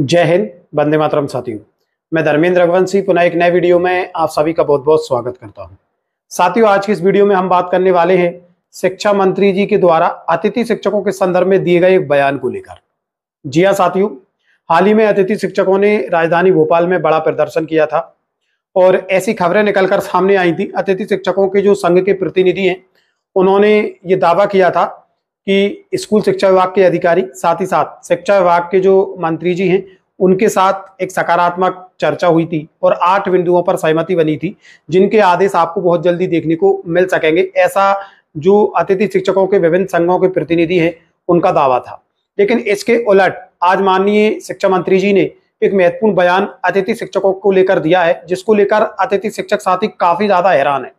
जय हिंद बंदे मातरम साथियों मैं धर्मेंद्र रघुवंशी पुनः एक नए वीडियो में आप सभी का बहुत बहुत स्वागत करता हूं साथियों आज की इस वीडियो में हम बात करने वाले हैं शिक्षा मंत्री जी के द्वारा अतिथि शिक्षकों के संदर्भ में दिए गए एक बयान को लेकर जी हाँ साथियों हाल ही में अतिथि शिक्षकों ने राजधानी भोपाल में बड़ा प्रदर्शन किया था और ऐसी खबरें निकलकर सामने आई थी अतिथि शिक्षकों के जो संघ के प्रतिनिधि हैं उन्होंने ये दावा किया था कि स्कूल शिक्षा विभाग के अधिकारी साथ ही साथ शिक्षा विभाग के जो मंत्री जी हैं उनके साथ एक सकारात्मक चर्चा हुई थी और आठ बिंदुओं पर सहमति बनी थी जिनके आदेश आपको बहुत जल्दी देखने को मिल सकेंगे ऐसा जो अतिथि शिक्षकों के विभिन्न संघों के प्रतिनिधि हैं उनका दावा था लेकिन इसके उलट आज माननीय शिक्षा मंत्री जी ने एक महत्वपूर्ण बयान अतिथि शिक्षकों को लेकर दिया है जिसको लेकर अतिथि शिक्षक साथी काफी ज्यादा हैरान है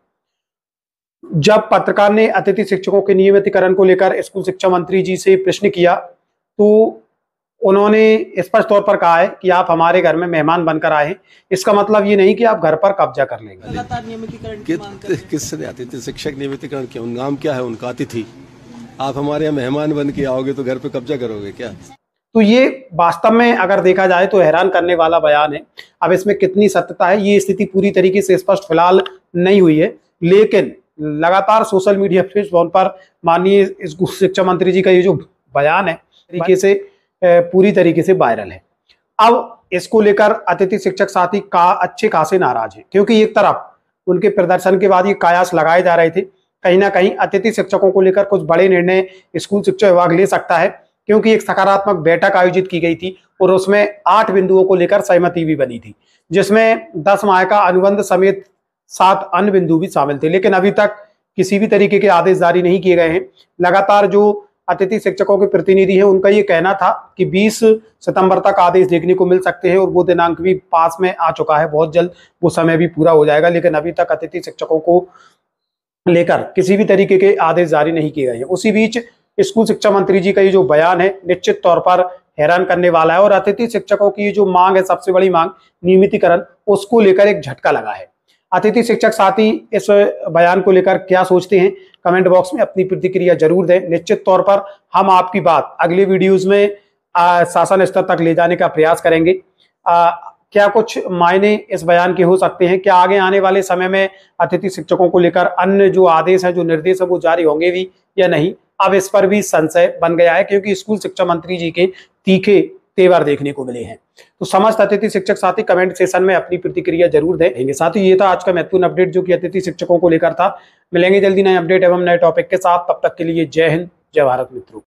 जब पत्रकार ने अतिथि शिक्षकों के नियमितीकरण को लेकर स्कूल शिक्षा मंत्री जी से प्रश्न किया तो उन्होंने स्पष्ट तौर पर कहा है कि आप हमारे घर में मेहमान बनकर आए इसका मतलब ये नहीं कि आप घर पर कब्जा कर लेंगे किसने अतिथि शिक्षक नियमितीकरण क्यों नाम क्या है उनका अतिथि आप हमारे यहाँ मेहमान बन के आओगे तो घर पर कब्जा करोगे क्या तो ये वास्तव में अगर देखा जाए तो हैरान करने वाला बयान है अब इसमें कितनी सत्यता है ये स्थिति पूरी तरीके से स्पष्ट फिलहाल नहीं हुई है लेकिन लगातार सोशल मीडिया प्लेटफॉर्म पर माननीय शिक्षा मंत्री जी का ये जो बयान है तरीके से पूरी तरीके से वायरल है अब इसको लेकर अतिथि शिक्षक साथी का अच्छे खासे नाराज हैं क्योंकि एक तरफ उनके प्रदर्शन के बाद ये कायास लगाए जा रहे थे कहीं ना कहीं अतिथि शिक्षकों को लेकर कुछ बड़े निर्णय स्कूल शिक्षा विभाग ले सकता है क्योंकि एक सकारात्मक बैठक आयोजित की गई थी और उसमें आठ बिंदुओं को लेकर सहमति भी बनी थी जिसमें दस माह का अनुबंध समेत सात अन्य बिंदु भी शामिल थे लेकिन अभी तक किसी भी तरीके के आदेश जारी नहीं किए गए हैं लगातार जो अतिथि शिक्षकों के प्रतिनिधि हैं उनका ये कहना था कि 20 सितंबर तक आदेश देखने को मिल सकते हैं और वो दिनांक भी पास में आ चुका है बहुत जल्द वो समय भी पूरा हो जाएगा लेकिन अभी तक अतिथि शिक्षकों को लेकर किसी भी तरीके के आदेश जारी नहीं किए गए हैं उसी बीच स्कूल शिक्षा मंत्री जी का ये जो बयान है निश्चित तौर पर हैरान करने वाला है और अतिथि शिक्षकों की जो मांग है सबसे बड़ी मांग नियमितीकरण उसको लेकर एक झटका लगा है अतिथि शिक्षक साथी इस बयान को लेकर क्या सोचते हैं कमेंट बॉक्स में अपनी प्रतिक्रिया जरूर दें निश्चित तौर पर हम आपकी बात अगले वीडियोज में शासन स्तर तक ले जाने का प्रयास करेंगे आ, क्या कुछ मायने इस बयान के हो सकते हैं क्या आगे आने वाले समय में अतिथि शिक्षकों को लेकर अन्य जो आदेश है जो निर्देश है वो जारी होंगे भी या नहीं अब इस पर भी संशय बन गया है क्योंकि स्कूल शिक्षा मंत्री जी के तीखे कई बार देखने को मिले हैं तो समस्त अतिथि शिक्षक साथी कमेंट सेशन में अपनी प्रतिक्रिया जरूर देंगे साथ ही ये था आज का महत्वपूर्ण अपडेट जो कि अतिथि शिक्षकों को लेकर था मिलेंगे जल्दी नए अपडेट एवं नए टॉपिक के साथ तब तक के लिए जय हिंद जय भारत मित्रों